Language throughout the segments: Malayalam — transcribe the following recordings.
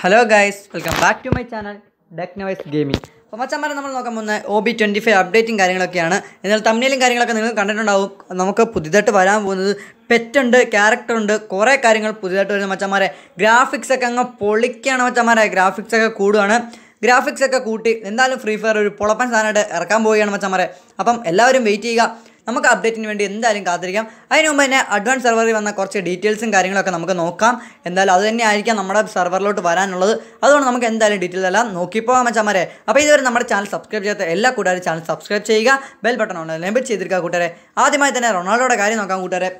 hello guys welcome back to my channel Technowise gaming അപ്പോൾ മച്ചന്മാരെ നമ്മൾ നോക്കാൻ പോകുന്ന ഒ ബി ട്വൻറ്റി ഫൈവ് അപ്ഡേറ്റും കാര്യങ്ങളൊക്കെയാണ് എന്നാൽ തമ്മിലും കാര്യങ്ങളൊക്കെ നിങ്ങൾ കണ്ടിട്ടുണ്ടാവും നമുക്ക് പുതിയതായിട്ട് വരാൻ പോകുന്നത് പെറ്റുണ്ട് ക്യാരക്ടർ ഉണ്ട് കുറേ കാര്യങ്ങൾ പുതിയതായിട്ട് വരുന്ന മച്ചന്മാരെ ഗ്രാഫിക്സ് ഒക്കെ അങ്ങ് പൊളിക്കുകയാണ് മച്ചന്മാരെ ഗ്രാഫിക്സ് ഒക്കെ കൂടുകയാണ് ഗ്രാഫിക്സ് ഒക്കെ കൂട്ടി എന്തായാലും ഫ്രീ ഫയർ ഒരു പൊളപ്പൻ സാധനമായിട്ട് ഇറക്കാൻ പോവുകയാണ് മച്ചന്മാരെ അപ്പം എല്ലാവരും വെയിറ്റ് ചെയ്യുക നമുക്ക് അപ്ഡേറ്റിന് വേണ്ടി എന്തായാലും കാത്തിരിക്കാം അതിന് മുമ്പ് തന്നെ അഡ്വാൻസ് സെർവറിൽ വന്ന കുറച്ച് ഡീറ്റെയിൽസും കാര്യങ്ങളൊക്കെ നമുക്ക് നോക്കാം എന്തായാലും അത് തന്നെ ആയിരിക്കാം നമ്മുടെ സെർവറിലോട്ട് വരാനുള്ളത് അതുകൊണ്ട് നമുക്ക് എന്തായാലും ഡീറ്റെയിൽസ് എല്ലാം നോക്കിപ്പോകാൻ മച്ചാമാരെ അപ്പോൾ ഇതുവരെ നമ്മുടെ ചാനൽ സബ്സ്ക്രൈബ് ചെയ്യാത്ത എല്ലാ കൂട്ടുകാരും ചാനൽ സബ്സ്ക്രൈബ് ചെയ്യുക ബെൽ ബട്ടൺ ഓൺ ലെമ്പിൾ ചെയ്തിരിക്കുക കൂട്ടരെ ആദ്യമായി തന്നെ റൊണാൾഡോയുടെ കാര്യം നോക്കാം കൂട്ടരെ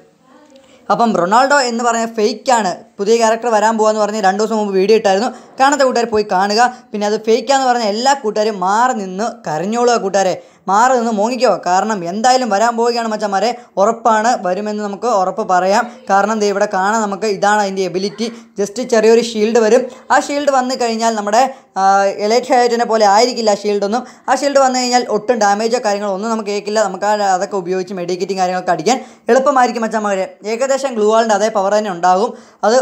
അപ്പം റൊണാൾഡോ എന്ന് പറഞ്ഞ ഫേക്കാണ് പുതിയ ക്യാരക്ടർ വരാൻ പോകാന്ന് പറഞ്ഞ് രണ്ട് ദിവസം മുമ്പ് വീഡിയോ ഇട്ടായിരുന്നു കാണാത്ത കൂട്ടുകാർ പോയി കാണുക പിന്നെ അത് ഫേക്കാന്ന് പറഞ്ഞ എല്ലാ കൂട്ടുകാരും മാറി നിന്ന് കരഞ്ഞോളുക കൂട്ടുകാരെ മാറി നിന്ന് മോങ്ങിക്കോ കാരണം എന്തായാലും വരാൻ പോവുകയാണ് മച്ചന്മാരെ ഉറപ്പാണ് വരുമെന്ന് നമുക്ക് ഉറപ്പ് പറയാം കാരണം ദേ ഇവിടെ കാണാം നമുക്ക് ഇതാണ് അതിൻ്റെ എബിലിറ്റി ജസ്റ്റ് ചെറിയൊരു ഷീൽഡ് വരും ആ ഷീൽഡ് വന്നു കഴിഞ്ഞാൽ നമ്മുടെ എലൈറ്റ് പോലെ ആയിരിക്കില്ല ആ ഷീൽഡൊന്നും ആ ഷീൽഡ് വന്നു കഴിഞ്ഞാൽ ഒട്ടും ഡാമേജോ കാര്യങ്ങളോ ഒന്നും നമുക്ക് കേൾക്കില്ല നമുക്ക് അതൊക്കെ ഉപയോഗിച്ച് മെഡിക്കറ്റിംഗ് കാര്യങ്ങളൊക്കെ അടിക്കാൻ എളുപ്പമായിരിക്കും മച്ചന്മാരെ ഏകദേശം ഗ്ലൂവാളിൻ്റെ അതേ പവർ തന്നെ ഉണ്ടാകും അത്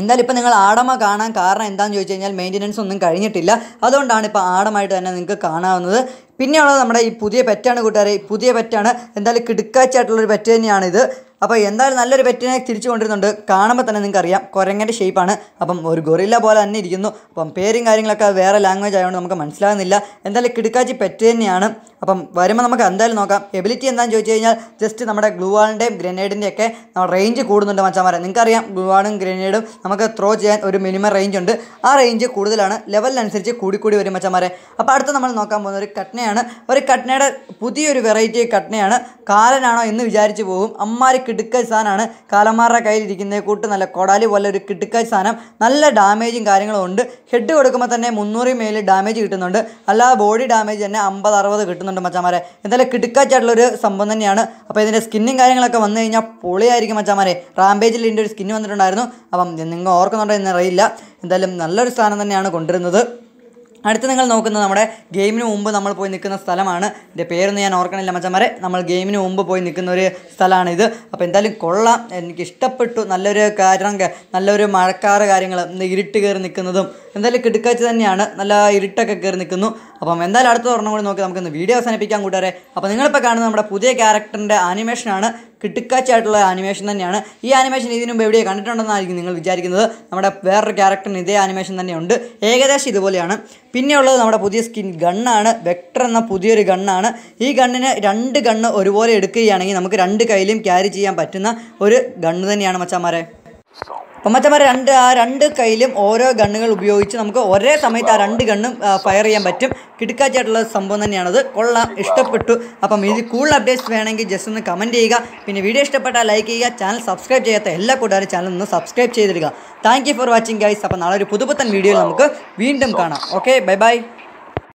എന്തായാലും ഇപ്പം നിങ്ങൾ ആടമ കാണാൻ കാരണം എന്താണെന്ന് ചോദിച്ചു കഴിഞ്ഞാൽ മെയിൻ്റനൻസ് ഒന്നും കഴിഞ്ഞിട്ടില്ല അതുകൊണ്ടാണ് ഇപ്പോൾ ആടമായിട്ട് തന്നെ നിങ്ങൾക്ക് കാണാവുന്നത് പിന്നെയുള്ളത് നമ്മുടെ ഈ പുതിയ പെറ്റാണ് കൂട്ടുകാരെ പുതിയ പെറ്റാണ് എന്തായാലും കിടുക്കാച്ചായിട്ടുള്ളൊരു പെറ്റ് തന്നെയാണിത് അപ്പോൾ എന്തായാലും നല്ലൊരു പെറ്റിനെ തിരിച്ചു കൊണ്ടിരുന്നുണ്ട് കാണുമ്പോൾ തന്നെ നിങ്ങൾക്ക് അറിയാം കുരങ്ങൻ്റെ ഷേപ്പാണ് അപ്പം ഒരു ഗൊറില്ല പോലെ തന്നെ ഇരിക്കുന്നു അപ്പം പേരും കാര്യങ്ങളൊക്കെ വേറെ ലാംഗ്വേജ് ആയതുകൊണ്ട് നമുക്ക് മനസ്സിലാകുന്നില്ല എന്തായാലും കിടുക്കാച്ചി പെറ്റ് തന്നെയാണ് അപ്പം വരുമ്പോൾ നമുക്ക് എന്തായാലും നോക്കാം എബിലിറ്റി എന്താണെന്ന് ചോദിച്ചു കഴിഞ്ഞാൽ ജസ്റ്റ് നമ്മുടെ ഗ്ലൂവാളിൻ്റെയും ഗ്രനേഡിൻ്റെയൊക്കെ നമ്മുടെ റേഞ്ച് കൂടുന്നുണ്ട് മച്ചാമാരെ നിങ്ങൾക്കറിയാം ഗ്ലൂവാളും ഗ്രനേഡും നമുക്ക് ത്രോ ചെയ്യാൻ ഒരു മിനിമം റേഞ്ച് ഉണ്ട് ആ റേഞ്ച് കൂടുതലാണ് ലെവലിനനുസരിച്ച് കൂടിക്കൂടി വരും മച്ചാമാരെ അപ്പോൾ അടുത്ത് നമ്മൾ നോക്കാൻ പോകുന്ന ഒരു കട്നയാണ് ഒരു കട്നയുടെ പുതിയൊരു വെറൈറ്റി കട്നയാണ് കാലനാണോ എന്ന് വിചാരിച്ചു പോകും അമ്മാരി കിടുക്കൻ സാധനമാണ് കാലമാറ കയ്യിലിരിക്കുന്നത് കൂട്ട് നല്ല കൊടാലി പോലെ ഒരു കിടുക്കൻ സാധനം നല്ല ഡാമേജും കാര്യങ്ങളും ഉണ്ട് ഹെഡ് കൊടുക്കുമ്പോൾ തന്നെ മുന്നൂറിൽ മേലിൽ ഡാമേജ് കിട്ടുന്നുണ്ട് അല്ലാതെ ബോഡി ഡാമേജ് തന്നെ അമ്പത് അറുപത് കിട്ടുന്നുണ്ട് മച്ചാമാരെ എന്തായാലും കിടുക്കാച്ചായിട്ടുള്ളൊരു സംഭവം തന്നെയാണ് അപ്പോൾ ഇതിൻ്റെ സ്കിന്നും കാര്യങ്ങളൊക്കെ വന്നു കഴിഞ്ഞാൽ പൊളിയായിരിക്കും മച്ചാമാരെ റാംബേജിൽ ഇതിൻ്റെ ഒരു സ്കിന്ന് വന്നിട്ടുണ്ടായിരുന്നു അപ്പം നിങ്ങൾ ഓർക്കുന്നുണ്ടോ എന്നറിയില്ല എന്തായാലും നല്ലൊരു സാധനം തന്നെയാണ് കൊണ്ടുവരുന്നത് അടുത്ത് നിങ്ങൾ നോക്കുന്നത് നമ്മുടെ ഗെയിമിന് മുമ്പ് നമ്മൾ പോയി നിൽക്കുന്ന സ്ഥലമാണ് എൻ്റെ പേരൊന്നും ഞാൻ ഓർക്കണില്ല മച്ചന്മാരെ നമ്മൾ ഗെയിമിന് മുമ്പ് പോയി നിൽക്കുന്ന ഒരു സ്ഥലമാണ് ഇത് അപ്പോൾ എന്തായാലും കൊള്ളാം എനിക്ക് ഇഷ്ടപ്പെട്ടു നല്ലൊരു കാരണം നല്ലൊരു മഴക്കാറ് കാര്യങ്ങൾ ഇരുട്ട് കയറി നിൽക്കുന്നതും എന്തായാലും കിടക്കാച്ച് തന്നെയാണ് നല്ല ഇരുട്ടൊക്കെ കയറി നിൽക്കുന്നു അപ്പം എന്തായാലും അടുത്ത ഒരെണ്ണം കൂടി നോക്കി നമുക്കൊന്ന് വീഡിയോ അവസാനിപ്പിക്കാൻ കൂട്ടുകാരെ അപ്പം നിങ്ങളിപ്പോൾ കാണുന്ന നമ്മുടെ പുതിയ ക്യാരക്ടറിൻ്റെ ആനിമേഷനാണ് കിടുക്കാച്ചായിട്ടുള്ള ആനിമേഷൻ തന്നെയാണ് ഈ ആനിമേഷൻ ഇതിനു എവിടെയോ കണ്ടിട്ടുണ്ടെന്നായിരിക്കും നിങ്ങൾ വിചാരിക്കുന്നത് നമ്മുടെ വേറൊരു ക്യാരക്ടറിന് ഇതേ ആനിമേഷൻ തന്നെയുണ്ട് ഏകദേശം ഇതുപോലെയാണ് പിന്നെയുള്ളത് നമ്മുടെ പുതിയ സ്കിൻ ഗണ്ണാണ് വെക്ടർ എന്ന പുതിയൊരു ഗണ്ണാണ് ഈ ഗണ്ണിന് രണ്ട് ഗണ്ണ് ഒരുപോലെ എടുക്കുകയാണെങ്കിൽ നമുക്ക് രണ്ട് കയ്യിലും ക്യാരി ചെയ്യാൻ പറ്റുന്ന ഒരു ഗണ്ണ് തന്നെയാണ് മച്ചാമാരെ അപ്പം രണ്ട് ആ രണ്ട് കയ്യിലും ഓരോ ഗണ്ണുകൾ ഉപയോഗിച്ച് നമുക്ക് ഒരേ സമയത്ത് ആ രണ്ട് ഗണ്ണും ഫയർ ചെയ്യാൻ പറ്റും കിടക്കാച്ചായിട്ടുള്ള സംഭവം തന്നെയാണത് കൊള്ളാം ഇഷ്ടപ്പെട്ടു അപ്പം ഇത് കൂടുതൽ അപ്ഡേറ്റ്സ് വേണമെങ്കിൽ ജസ്റ്റ് ഒന്ന് കമൻറ്റ് ചെയ്യുക പിന്നെ വീഡിയോ ഇഷ്ടപ്പെട്ടാൽ ലൈക്ക് ചെയ്യുക ചാനൽ സബ്സ്ക്രൈബ് ചെയ്യാത്ത എല്ലാ കൂട്ടുകാരും ചാനൽ ഒന്ന് സബ്സ്ക്രൈബ് ചെയ്തിടുക താങ്ക് ഫോർ വാച്ചിങ് ഗൈസ് അപ്പം നാളെ ഒരു പുതുപുത്തൻ വീഡിയോയിൽ നമുക്ക് വീണ്ടും കാണാം ഓക്കെ ബൈ ബൈ